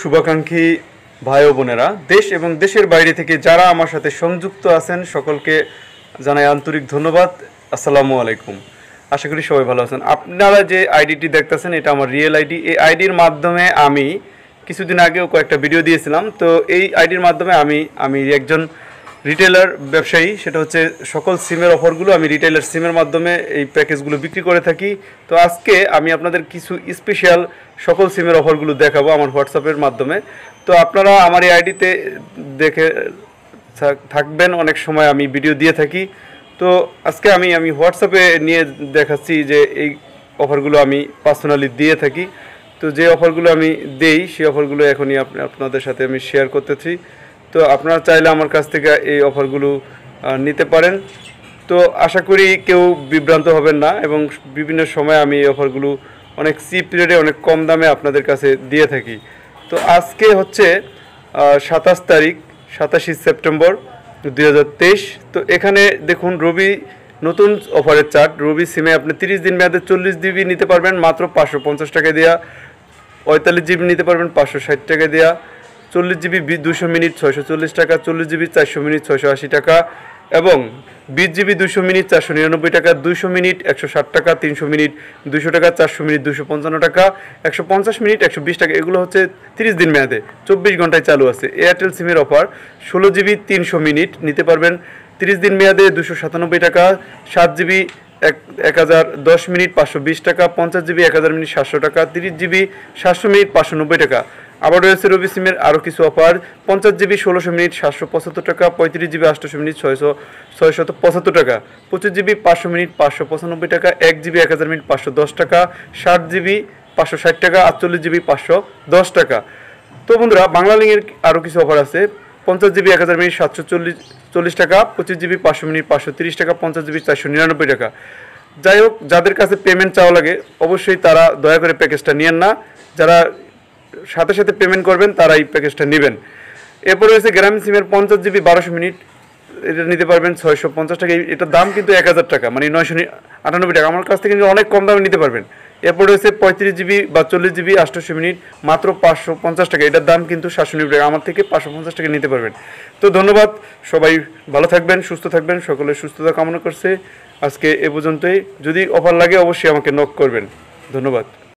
শুভাকাঙ্ক্ষী ভাই ও বোনেরা দেশ এবং দেশের বাইরে থেকে যারা আমার সাথে সংযুক্ত আছেন সকলকে জানাই আন্তরিক ধন্যবাদ আসসালামু আলাইকুম আশা করি সবাই ভালো আছেন আপনারা যে আইডিটি দেখতেছেন এটা আমার রিয়েল আইডি এই আইডির মাধ্যমে আমি কিছুদিন আগেও কয়েকটা ভিডিও দিয়েছিলাম তো এই আইডির মাধ্যমে আমি আমি একজন রিটেলার ব্যবসায়ী সেটা হচ্ছে সকল সিমের অফারগুলো আমি রিটেলার সিমের মাধ্যমে এই প্যাকেজগুলো বিক্রি করে থাকি তো আজকে আমি আপনাদের কিছু স্পেশাল সকল সিমের অফারগুলো দেখাবো আমার হোয়াটসঅ্যাপের মাধ্যমে তো আপনারা আমার এই আইডিতে দেখে থাকবেন অনেক সময় আমি ভিডিও দিয়ে থাকি তো আজকে আমি আমি হোয়াটসঅ্যাপে নিয়ে দেখাচ্ছি যে এই অফারগুলো আমি পার্সোনালি দিয়ে থাকি তো যে অফারগুলো আমি দেই সেই অফারগুলো এখনই আপনাদের সাথে আমি শেয়ার করতেছি তো আপনারা চাইলে আমার কাছ থেকে এই অফারগুলো নিতে পারেন তো আশা করি কেউ বিভ্রান্ত হবেন না এবং বিভিন্ন সময় আমি এই অফারগুলো অনেক চিপ রেটে অনেক কম দামে আপনাদের কাছে দিয়ে থাকি তো আজকে হচ্ছে সাতাশ তারিখ সাতাশি সেপ্টেম্বর দুই তো এখানে দেখুন রবি নতুন অফারের চার্ট রবি সিমে আপনি তিরিশ দিন মেয়াদে চল্লিশ জিবি নিতে পারবেন মাত্র পাঁচশো পঞ্চাশ টাকা দেওয়া পঁয়তাল্লিশ জিবি নিতে পারবেন পাঁচশো ষাট টাকা দেওয়া চল্লিশ জিবি দুশো মিনিট ছয়শো চল্লিশ টাকা চল্লিশ জিবি চারশো মিনিট ছয়শো আশি টাকা এবং বিশ জিবি দুশো মিনিট চারশো নিরানব্বই টাকা দুশো মিনিট একশো ষাট টাকা তিনশো মিনিট দুশো টাকা চারশো মিনিট দুশো পঞ্চান্ন টাকা একশো পঞ্চাশ মিনিট একশো বিশ টাকা এগুলো হচ্ছে তিরিশ দিন মেয়াদে চব্বিশ ঘন্টায় চালু আছে এয়ারটেল সিমের অফার ষোলো জিবি তিনশো মিনিট নিতে পারবেন তিরিশ দিন মেয়াদে দুশো সাতানব্বই টাকা সাত জিবি এক এক হাজার দশ মিনিট পাঁচশো বিশ টাকা পঞ্চাশ জিবি এক হাজার মিনিট সাতশো টাকা তিরিশ জিবি সাতশো মিনিট পাঁচশো নব্বই টাকা আবার রয়েছে রবি সিমের আরও কিছু অফার পঞ্চাশ জিবি ষোলোশো মিনিট সাতশো পঁচাত্তর টাকা পঁয়ত্রিশ জিবি আটশো মিনিট ছয়শো ছয়শত পঁচাত্তর টাকা পঁচিশ জিবি পাঁচশো মিনিট পাঁচশো পঁচানব্বই টাকা এক জিবি এক হাজার মিনিট পাঁচশো দশ টাকা ষাট জিবি পাঁচশো ষাট টাকা আটচল্লিশ জিবি পাঁচশো দশ টাকা তো বন্ধুরা বাংলালিংয়ের আরও কিছু অফার আছে পঞ্চাশ জিবি এক হাজার মিনিট সাতশো চল্লিশ চল্লিশ টাকা পঁচিশ জিবি পাঁচশো মিনিট পাঁচশো তিরিশ টাকা পঞ্চাশ জিবি চারশো নিরানব্বই টাকা যাই হোক যাদের কাছে পেমেন্ট চাওয়া লাগে অবশ্যই তারা দয়া করে প্যাকেজটা নিয়েন না যারা সাথে সাথে পেমেন্ট করবেন তারা এই প্যাকেজটা নেবেন এরপরে রয়েছে গ্রামীণ সিমের পঞ্চাশ জিবি বারোশো মিনিট এটা নিতে পারবেন ছয়শো পঞ্চাশ টাকা এটার দাম কিন্তু এক হাজার টাকা মানে নয়শো আটানব্বই টাকা আমার কাছ থেকে কিন্তু অনেক কম দামে নিতে পারবেন এরপর রয়েছে পঁয়ত্রিশ জিবি বা চল্লিশ জিবি আটশোশো মিনিট মাত্র পাঁচশো পঞ্চাশ টাকা এটার দাম কিন্তু সাতশো নিব্বই টাকা আমার থেকে পাঁচশো পঞ্চাশ টাকা নিতে পারবেন তো ধন্যবাদ সবাই ভালো থাকবেন সুস্থ থাকবেন সকলে সুস্থতা কামনা করছে আজকে এ পর্যন্তই যদি অফার লাগে অবশ্যই আমাকে নক করবেন ধন্যবাদ